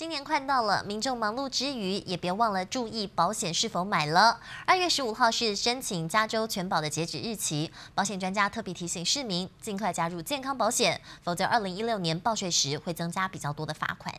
今年快到了，民众忙碌之余，也别忘了注意保险是否买了。二月十五号是申请加州全保的截止日期，保险专家特别提醒市民尽快加入健康保险，否则二零一六年报税时会增加比较多的罚款。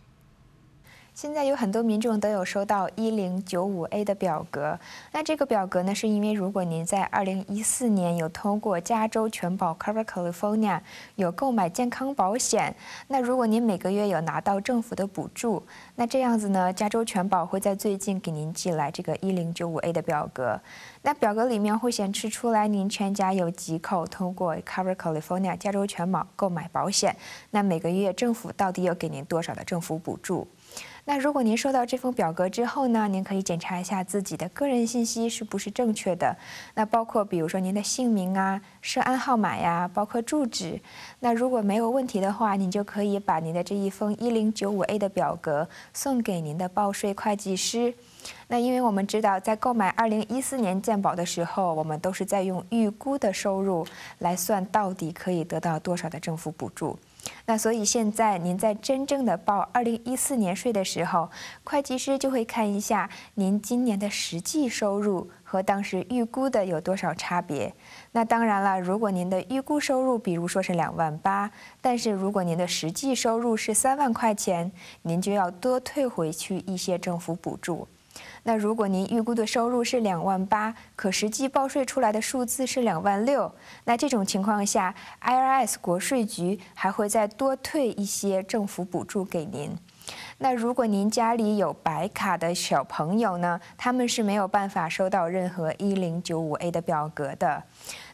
现在有很多民众都有收到一零九五 A 的表格。那这个表格呢，是因为如果您在二零一四年有通过加州全保 （Cover California） 有购买健康保险，那如果您每个月有拿到政府的补助，那这样子呢，加州全保会在最近给您寄来这个一零九五 A 的表格。那表格里面会显示出来您全家有几口通过 Cover California 加州全保购买保险，那每个月政府到底有给您多少的政府补助？那如果您收到这封表格之后呢，您可以检查一下自己的个人信息是不是正确的。那包括比如说您的姓名啊、涉案号码呀，包括住址。那如果没有问题的话，您就可以把您的这一封一零九五 A 的表格送给您的报税会计师。那因为我们知道，在购买二零一四年健保的时候，我们都是在用预估的收入来算到底可以得到多少的政府补助。那所以现在您在真正的报二零一四年税的时候，会计师就会看一下您今年的实际收入和当时预估的有多少差别。那当然了，如果您的预估收入，比如说是两万八，但是如果您的实际收入是三万块钱，您就要多退回去一些政府补助。那如果您预估的收入是两万八，可实际报税出来的数字是两万六，那这种情况下，IRS 国税局还会再多退一些政府补助给您。那如果您家里有白卡的小朋友呢，他们是没有办法收到任何一零九五 A 的表格的。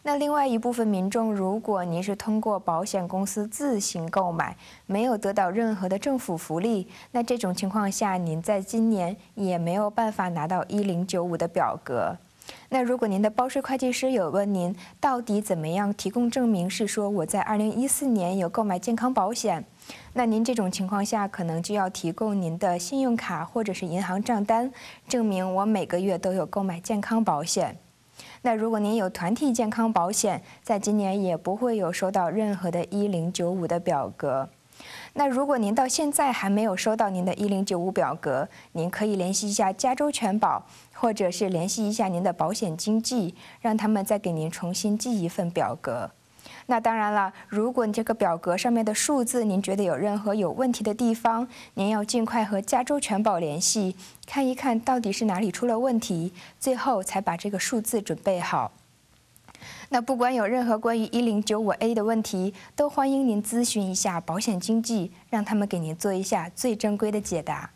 那另外一部分民众，如果您是通过保险公司自行购买，没有得到任何的政府福利，那这种情况下，您在今年也没有办法拿到一零九五的表格。那如果您的报税会计师有问您，到底怎么样提供证明，是说我在二零一四年有购买健康保险？那您这种情况下，可能就要提供您的信用卡或者是银行账单，证明我每个月都有购买健康保险。那如果您有团体健康保险，在今年也不会有收到任何的一零九五的表格。那如果您到现在还没有收到您的一零九五表格，您可以联系一下加州全保，或者是联系一下您的保险经纪，让他们再给您重新寄一份表格。那当然了，如果你这个表格上面的数字您觉得有任何有问题的地方，您要尽快和加州全保联系，看一看到底是哪里出了问题，最后才把这个数字准备好。那不管有任何关于一零九五 A 的问题，都欢迎您咨询一下保险经纪，让他们给您做一下最正规的解答。